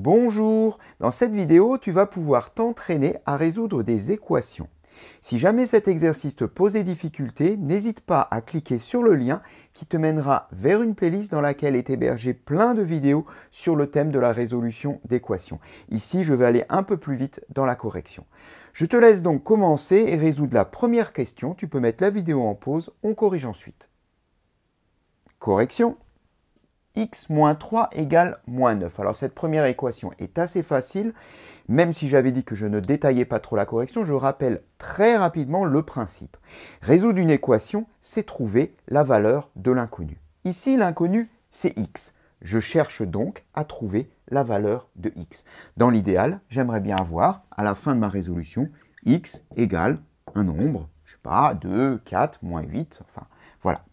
Bonjour Dans cette vidéo, tu vas pouvoir t'entraîner à résoudre des équations. Si jamais cet exercice te pose des difficultés, n'hésite pas à cliquer sur le lien qui te mènera vers une playlist dans laquelle est hébergé plein de vidéos sur le thème de la résolution d'équations. Ici, je vais aller un peu plus vite dans la correction. Je te laisse donc commencer et résoudre la première question. Tu peux mettre la vidéo en pause, on corrige ensuite. Correction x moins 3 égale moins 9. Alors cette première équation est assez facile, même si j'avais dit que je ne détaillais pas trop la correction, je rappelle très rapidement le principe. Résoudre une équation, c'est trouver la valeur de l'inconnu. Ici, l'inconnu, c'est x. Je cherche donc à trouver la valeur de x. Dans l'idéal, j'aimerais bien avoir, à la fin de ma résolution, x égale un nombre, je ne sais pas, 2, 4, moins 8, enfin, voilà.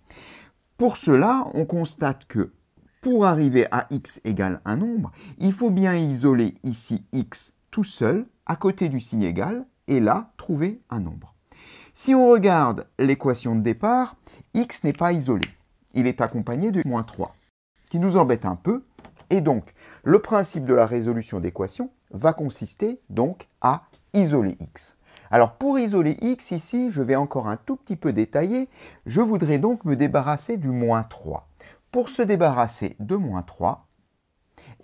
Pour cela, on constate que pour arriver à x égale un nombre, il faut bien isoler ici x tout seul, à côté du signe égal, et là, trouver un nombre. Si on regarde l'équation de départ, x n'est pas isolé. Il est accompagné de moins 3, qui nous embête un peu. Et donc, le principe de la résolution d'équation va consister donc à isoler x. Alors pour isoler x ici, je vais encore un tout petit peu détailler. Je voudrais donc me débarrasser du moins 3. Pour se débarrasser de moins 3,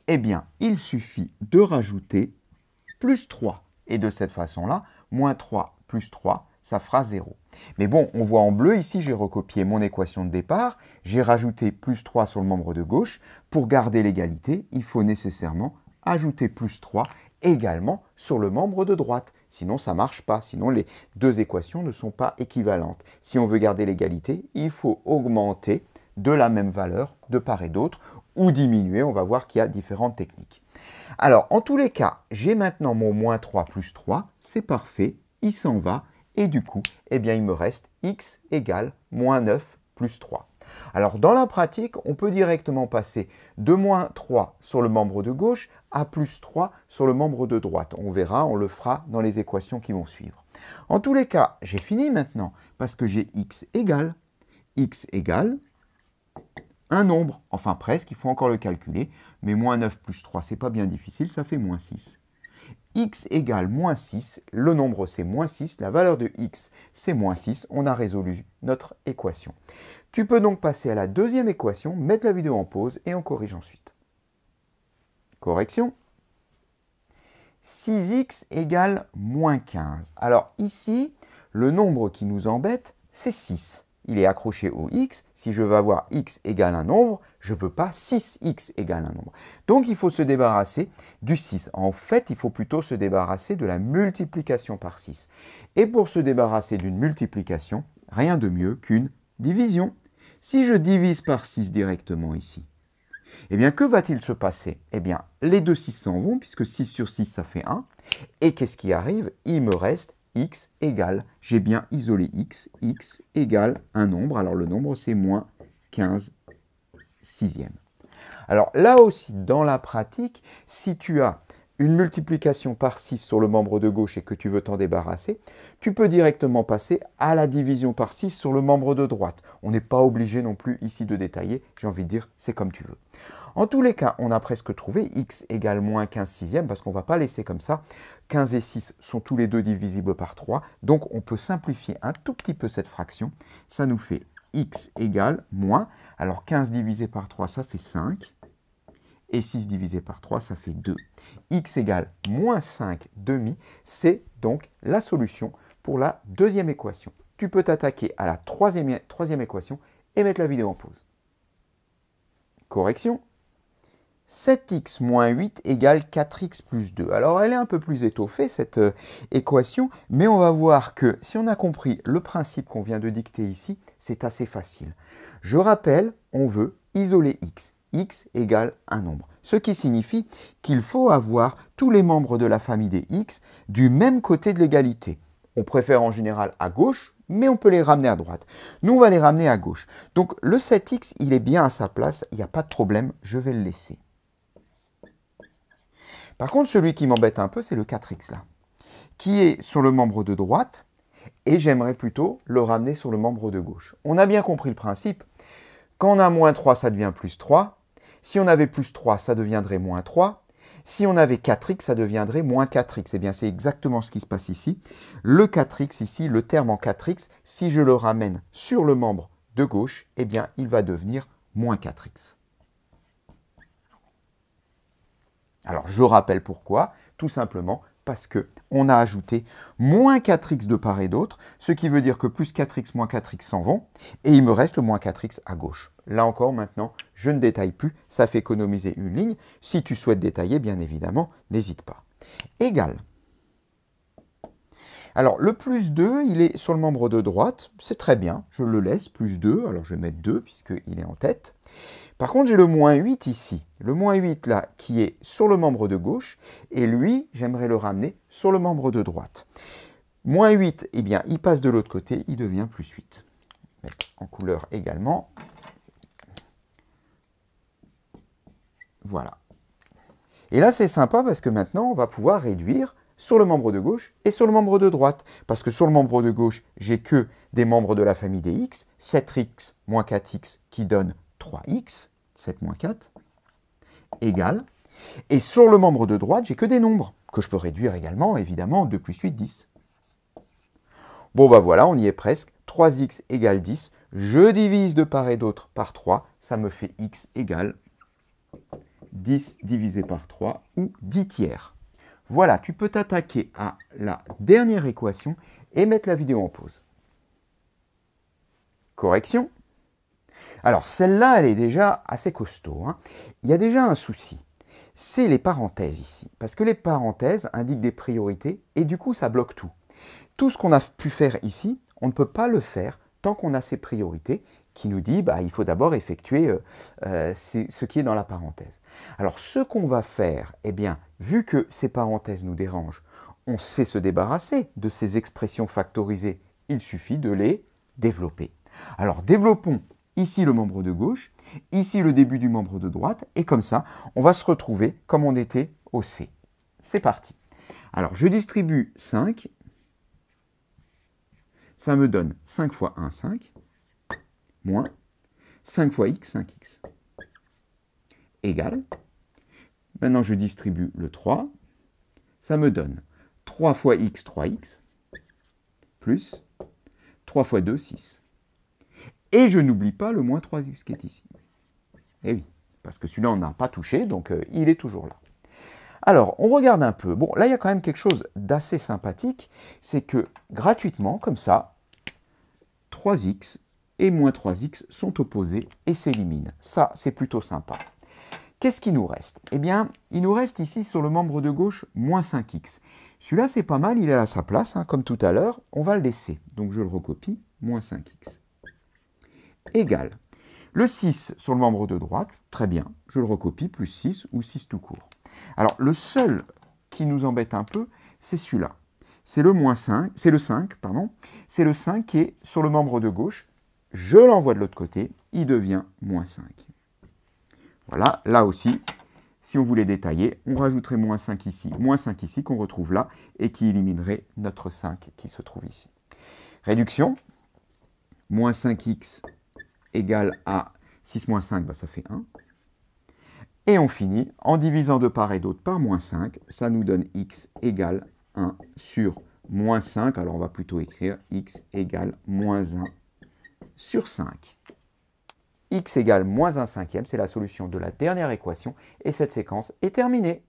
eh bien, il suffit de rajouter plus 3. Et de cette façon-là, moins 3 plus 3, ça fera 0. Mais bon, on voit en bleu ici, j'ai recopié mon équation de départ, j'ai rajouté plus 3 sur le membre de gauche. Pour garder l'égalité, il faut nécessairement ajouter plus 3 également sur le membre de droite. Sinon, ça ne marche pas. Sinon, les deux équations ne sont pas équivalentes. Si on veut garder l'égalité, il faut augmenter de la même valeur de part et d'autre, ou diminuer, on va voir qu'il y a différentes techniques. Alors, en tous les cas, j'ai maintenant mon moins 3 plus 3, c'est parfait, il s'en va, et du coup, eh bien, il me reste x égale moins 9 plus 3. Alors, dans la pratique, on peut directement passer de moins 3 sur le membre de gauche à plus 3 sur le membre de droite. On verra, on le fera dans les équations qui vont suivre. En tous les cas, j'ai fini maintenant, parce que j'ai x égale, x égale un nombre, enfin presque, il faut encore le calculer, mais moins 9 plus 3, n'est pas bien difficile, ça fait moins 6. x égale moins 6, le nombre c'est moins 6, la valeur de x c'est moins 6, on a résolu notre équation. Tu peux donc passer à la deuxième équation, mettre la vidéo en pause et on corrige ensuite. Correction 6x égale moins 15. Alors ici, le nombre qui nous embête, c'est 6 il est accroché au x. Si je veux avoir x égale un nombre, je ne veux pas 6x égale un nombre. Donc il faut se débarrasser du 6. En fait, il faut plutôt se débarrasser de la multiplication par 6. Et pour se débarrasser d'une multiplication, rien de mieux qu'une division. Si je divise par 6 directement ici, eh bien, que va-t-il se passer Eh bien, les deux 6 s'en vont, puisque 6 sur 6, ça fait 1. Et qu'est-ce qui arrive Il me reste x égale, j'ai bien isolé x, x égale un nombre, alors le nombre c'est moins 15 sixièmes. Alors là aussi, dans la pratique, si tu as une multiplication par 6 sur le membre de gauche et que tu veux t'en débarrasser, tu peux directement passer à la division par 6 sur le membre de droite. On n'est pas obligé non plus ici de détailler, j'ai envie de dire, c'est comme tu veux. En tous les cas, on a presque trouvé x égale moins 15 sixième, parce qu'on ne va pas laisser comme ça. 15 et 6 sont tous les deux divisibles par 3, donc on peut simplifier un tout petit peu cette fraction. Ça nous fait x égale moins, alors 15 divisé par 3, ça fait 5, et 6 divisé par 3, ça fait 2. x égale moins 5 demi, c'est donc la solution pour la deuxième équation. Tu peux t'attaquer à la troisième, équation et mettre la vidéo en pause. Correction. 7x moins 8 égale 4x plus 2. Alors elle est un peu plus étoffée cette euh, équation, mais on va voir que si on a compris le principe qu'on vient de dicter ici, c'est assez facile. Je rappelle, on veut isoler x x égale un nombre. Ce qui signifie qu'il faut avoir tous les membres de la famille des x du même côté de l'égalité. On préfère en général à gauche, mais on peut les ramener à droite. Nous, on va les ramener à gauche. Donc le 7x, il est bien à sa place, il n'y a pas de problème, je vais le laisser. Par contre, celui qui m'embête un peu, c'est le 4x là, qui est sur le membre de droite, et j'aimerais plutôt le ramener sur le membre de gauche. On a bien compris le principe. Quand on a moins 3, ça devient plus 3, si on avait plus 3, ça deviendrait moins 3. Si on avait 4x, ça deviendrait moins 4x. Eh bien, c'est exactement ce qui se passe ici. Le 4x ici, le terme en 4x, si je le ramène sur le membre de gauche, eh bien, il va devenir moins 4x. Alors, je rappelle pourquoi. Tout simplement parce que on a ajouté moins 4x de part et d'autre, ce qui veut dire que plus 4x moins 4x s'en vont, et il me reste le moins 4x à gauche. Là encore, maintenant, je ne détaille plus, ça fait économiser une ligne. Si tu souhaites détailler, bien évidemment, n'hésite pas. Égal. Alors, le plus 2, il est sur le membre de droite, c'est très bien, je le laisse, plus 2, alors je vais mettre 2 puisqu'il est en tête. Par contre, j'ai le moins 8 ici, le moins 8 là, qui est sur le membre de gauche, et lui, j'aimerais le ramener sur le membre de droite. Moins 8, eh bien, il passe de l'autre côté, il devient plus 8. En couleur également. Voilà. Et là, c'est sympa parce que maintenant, on va pouvoir réduire sur le membre de gauche et sur le membre de droite. Parce que sur le membre de gauche, j'ai que des membres de la famille des x, 7x moins 4x qui donne 3x, 7 moins 4, égale. Et sur le membre de droite, j'ai que des nombres, que je peux réduire également, évidemment, 2 plus 8, 10. Bon, bah voilà, on y est presque. 3x égale 10. Je divise de part et d'autre par 3. Ça me fait x égale 10 divisé par 3 ou 10 tiers. Voilà, tu peux t'attaquer à la dernière équation et mettre la vidéo en pause. Correction alors celle-là, elle est déjà assez costaud. Hein. Il y a déjà un souci. C'est les parenthèses ici. Parce que les parenthèses indiquent des priorités et du coup, ça bloque tout. Tout ce qu'on a pu faire ici, on ne peut pas le faire tant qu'on a ces priorités qui nous dit bah, il faut d'abord effectuer euh, euh, ce qui est dans la parenthèse. Alors ce qu'on va faire, eh bien, vu que ces parenthèses nous dérangent, on sait se débarrasser de ces expressions factorisées. Il suffit de les développer. Alors développons ici le membre de gauche, ici le début du membre de droite, et comme ça, on va se retrouver comme on était au C. C'est parti. Alors, je distribue 5. Ça me donne 5 fois 1, 5, moins 5 fois x, 5x, égal. Maintenant, je distribue le 3. Ça me donne 3 fois x, 3x, plus 3 fois 2, 6. Et je n'oublie pas le moins 3x qui est ici. Eh oui, parce que celui-là, on n'a pas touché, donc euh, il est toujours là. Alors, on regarde un peu. Bon, là, il y a quand même quelque chose d'assez sympathique, c'est que gratuitement, comme ça, 3x et moins 3x sont opposés et s'éliminent. Ça, c'est plutôt sympa. Qu'est-ce qui nous reste Eh bien, il nous reste ici sur le membre de gauche moins 5x. Celui-là, c'est pas mal, il est à sa place, hein, comme tout à l'heure. On va le laisser. Donc, je le recopie, moins 5x égal Le 6 sur le membre de droite, très bien, je le recopie, plus 6 ou 6 tout court. Alors le seul qui nous embête un peu, c'est celui-là. C'est le 5, c'est le 5, pardon. C'est le 5 qui est sur le membre de gauche. Je l'envoie de l'autre côté, il devient moins 5. Voilà, là aussi, si on voulait détailler, on rajouterait moins 5 ici, moins 5 ici, qu'on retrouve là, et qui éliminerait notre 5 qui se trouve ici. Réduction, moins 5x égale à 6 moins 5, bah, ça fait 1. Et on finit en divisant de part et d'autre par moins 5. Ça nous donne x égale 1 sur moins 5. Alors on va plutôt écrire x égale moins 1 sur 5. x égale moins 1 cinquième, c'est la solution de la dernière équation. Et cette séquence est terminée.